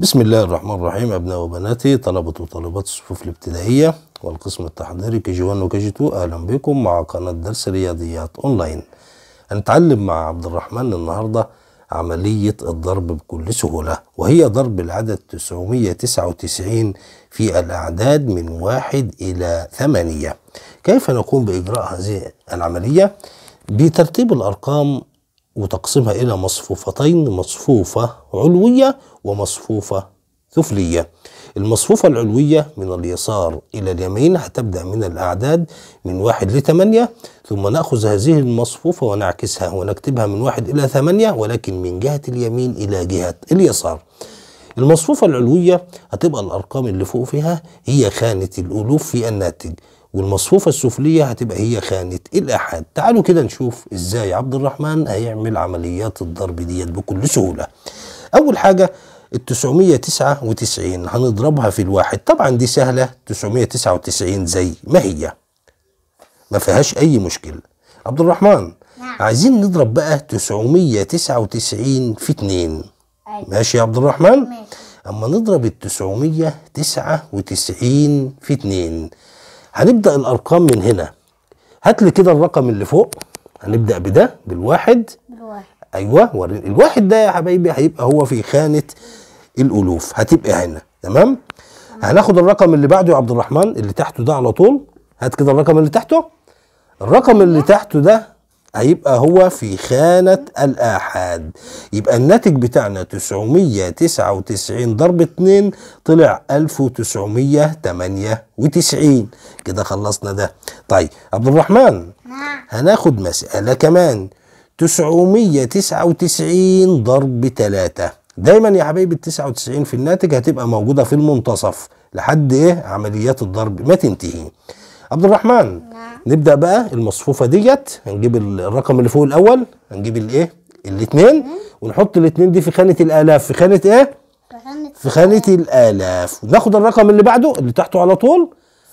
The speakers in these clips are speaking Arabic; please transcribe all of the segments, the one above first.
بسم الله الرحمن الرحيم أبناء وبناتي طلبة وطالبات الصفوف الابتدائية والقسم التحضيري كي جي 1 وكي جي 2 أهلا بكم مع قناة درس رياضيات أونلاين هنتعلم مع عبد الرحمن النهاردة عملية الضرب بكل سهولة وهي ضرب العدد 999 في الأعداد من واحد إلى ثمانية كيف نقوم بإجراء هذه العملية؟ بترتيب الأرقام وتقسمها إلى مصفوفتين مصفوفة علوية ومصفوفة سفلية المصفوفة العلوية من اليسار إلى اليمين هتبدأ من الأعداد من واحد لثمانية ثم نأخذ هذه المصفوفة ونعكسها ونكتبها من واحد إلى ثمانية ولكن من جهة اليمين إلى جهة اليسار المصفوفة العلوية هتبقى الأرقام اللي فوق فيها هي خانة الألوف في الناتج والمصفوفة السفلية هتبقى هي خانة الأحاد تعالوا كده نشوف إزاي عبد الرحمن هيعمل عمليات الضرب ديت بكل سهولة أول حاجة ال 999 هنضربها في الواحد طبعا دي سهلة 999 زي ما هي ما فيهاش أي مشكلة عبد الرحمن نعم. عايزين نضرب بقى 999 في 2 أيوة. ماشي يا عبد الرحمن ماشي. أما نضرب ال 999 في 2 هنبدا الارقام من هنا هات لي كده الرقم اللي فوق هنبدا بده بالواحد بالواحد ايوه وريني الواحد ده يا حبايبي هيبقى هو في خانه الالوف هتبقى هنا تمام هناخد الرقم اللي بعده يا عبد الرحمن اللي تحته ده على طول هات كده الرقم اللي تحته الرقم اللي أيوة. تحته ده هيبقى هو في خانة الآحاد يبقى الناتج بتاعنا 999 ضرب 2 طلع 1998 كده خلصنا ده طيب عبد الرحمن نعم. هناخد مسألة كمان 999 ضرب 3 دايما يا حبيبي ال 99 في الناتج هتبقى موجودة في المنتصف لحد ايه عمليات الضرب ما تنتهي عبد الرحمن نعم. نبدا بقى المصفوفه ديت هنجيب الرقم اللي فوق الاول هنجيب الايه الاثنين ونحط الاثنين دي في خانه الالاف في خانه ايه في خانه الالاف وناخد الرقم اللي بعده اللي تحته على طول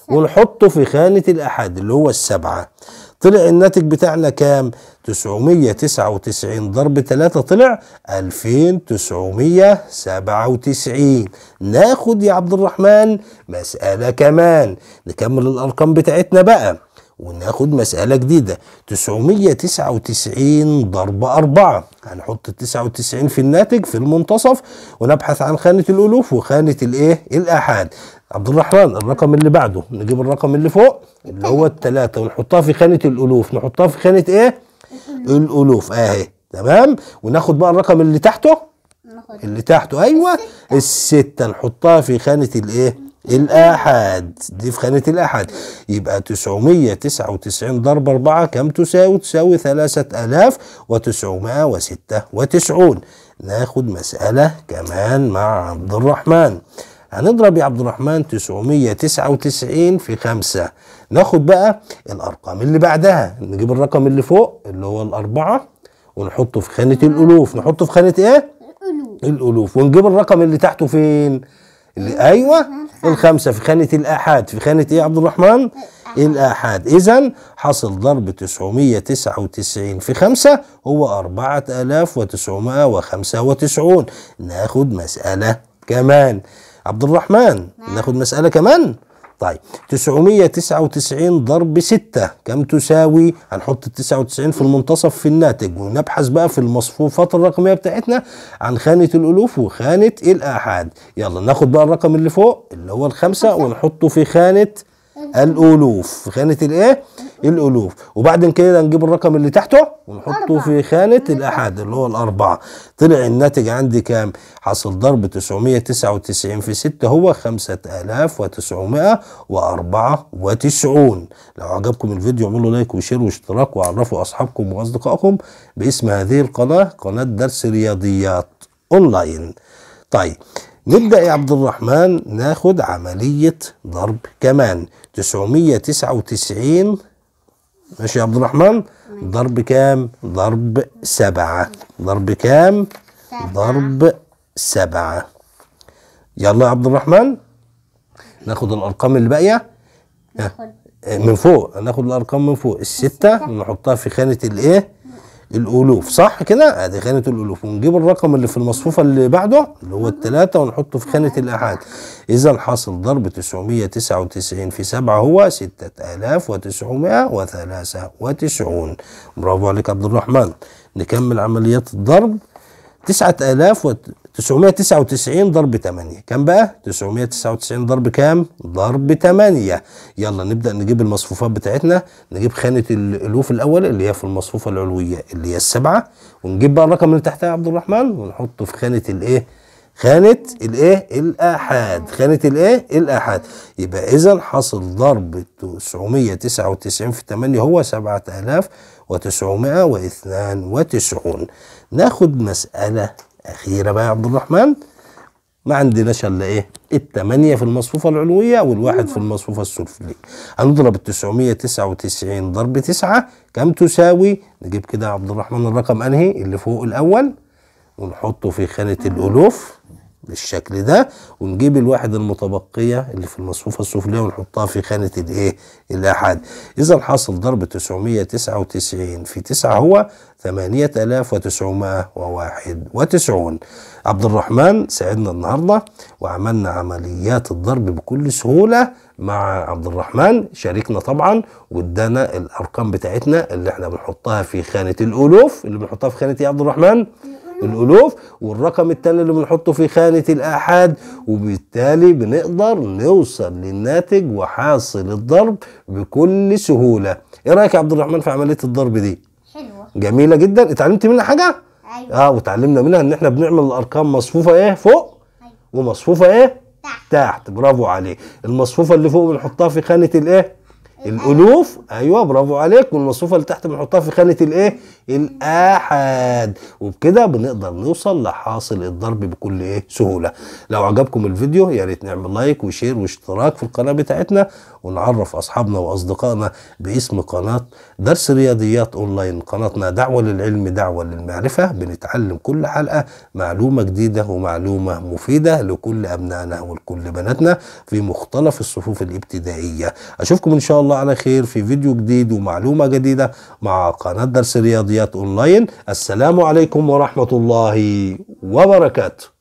ونحطه في خانه الاحاد اللي هو السبعه طلع الناتج بتاعنا كام 999 ضرب 3 طلع 2997 ناخد يا عبد الرحمن مسألة كمان نكمل الأرقام بتاعتنا بقى وناخد مسألة جديدة 999 ضرب 4 هنحط ال 99 في الناتج في المنتصف ونبحث عن خانة الألوف وخانة الإيه؟ الآحاد عبد الرحمن الرقم اللي بعده نجيب الرقم اللي فوق اللي هو طيب. التلاتة ونحطها في خانة الألوف نحطها في خانة إيه؟ الألوف أهي تمام وناخد بقى الرقم اللي تحته اللي تحته أيوه الستة نحطها في خانة الإيه؟ الآحاد دي في خانة الآحاد يبقى 999 ضرب 4 كم تساوي؟ تساوي 3996 ناخد مسألة كمان مع عبد الرحمن هنضرب يا عبد الرحمن 999 في 5 ناخد بقى الارقام اللي بعدها نجيب الرقم اللي فوق اللي هو الاربعه ونحطه في خانه الالوف نحطه في خانه ايه الالوف الالوف ونجيب الرقم اللي تحته فين اللي ايوه الخمسه في خانه الاحاد في خانه ايه يا عبد الرحمن الآحاد إذا حصل ضرب 999 في 5 هو 4995 ناخد مسألة كمان عبد الرحمن نعم. ناخد مسألة كمان طيب 999 ضرب 6 كم تساوي هنحط ال 99 في المنتصف في الناتج ونبحث بقى في المصفوفات الرقميه بتاعتنا عن خانه الالوف وخانه الآحاد يلا ناخد بقى الرقم اللي فوق اللي هو الخمسه ونحطه في خانه الالوف في خانه الايه الالوف وبعد كده نجيب الرقم اللي تحته ونحطه في خانه الاحاد اللي هو الاربعه طلع الناتج عندي كام حاصل ضرب 999 في 6 هو 5994 لو عجبكم الفيديو اعملوا لايك وشير واشتراك وعرفوا اصحابكم واصدقائكم باسم هذه القناه قناه درس رياضيات اونلاين طيب نبدأ يا عبد الرحمن ناخد عملية ضرب كمان 999 ماشي يا عبد الرحمن ضرب كام ضرب سبعة ضرب كام ضرب سبعة يلا يا عبد الرحمن ناخد الأرقام اللي باقية آه، من فوق ناخد الأرقام من فوق الستة نحطها في خانة الإيه الالوف صح كده ادي خانه الالوف ونجيب الرقم اللي في المصفوفه اللي بعده اللي هو التلاتة ونحطه في خانه الاحاد اذا حاصل ضرب 999 في 7 هو 6993 برافو عليك عبد الرحمن نكمل عمليات الضرب 9000 999 ضرب 8 كام بقى 999 ضرب كام ضرب 8 يلا نبدا نجيب المصفوفات بتاعتنا نجيب خانه الالوف الاول اللي هي في المصفوفه العلويه اللي هي السبعه ونجيب بقى الرقم اللي تحتها عبد الرحمن ونحطه في خانه الايه خانه الايه الاحاد خانه الايه الاحاد يبقى اذا حصل ضرب 999 في 8 هو 7992 ناخد مساله الاخيره بقى يا عبد الرحمن ما عندناش الا ايه؟ الثمانية في المصفوفة العلوية والواحد في المصفوفة السفلية. هنضرب ال 999 ضرب 9 كم تساوي؟ نجيب كده يا عبد الرحمن الرقم انهي؟ اللي فوق الأول ونحطه في خانة الألوف بالشكل ده ونجيب الواحد المتبقية اللي في المصفوفة السفلية ونحطها في خانة الايه الأحد إذا حاصل ضرب 999 في 9 هو 8991 عبد الرحمن ساعدنا النهاردة وعملنا عمليات الضرب بكل سهولة مع عبد الرحمن شاركنا طبعا وادانا الأرقام بتاعتنا اللي احنا بنحطها في خانة الألوف اللي بنحطها في خانة إيه يا عبد الرحمن الالوف والرقم الثاني اللي بنحطه في خانه الاحاد وبالتالي بنقدر نوصل للناتج وحاصل الضرب بكل سهوله ايه رايك يا عبد الرحمن في عمليه الضرب دي حلوه جميله جدا اتعلمت منها حاجه ايوه اه وتعلمنا منها ان احنا بنعمل الارقام مصفوفه ايه فوق أيوة. ومصفوفه ايه تحت تحت برافو عليه المصفوفه اللي فوق بنحطها في خانه الايه الالوف ايوه برافو عليك والمصفوفه اللي تحت بنحطها في خانه الايه الاحاد وبكده بنقدر نوصل لحاصل الضرب بكل ايه سهوله لو عجبكم الفيديو يا ريت نعمل لايك وشير واشتراك في القناه بتاعتنا ونعرف اصحابنا واصدقائنا باسم قناه درس رياضيات اونلاين قناتنا دعوه للعلم دعوه للمعرفه بنتعلم كل حلقه معلومه جديده ومعلومه مفيده لكل ابنائنا ولكل بناتنا في مختلف الصفوف الابتدائيه اشوفكم ان شاء الله الله على خير في فيديو جديد ومعلومة جديدة مع قناة درس الرياضيات أونلاين السلام عليكم ورحمة الله وبركاته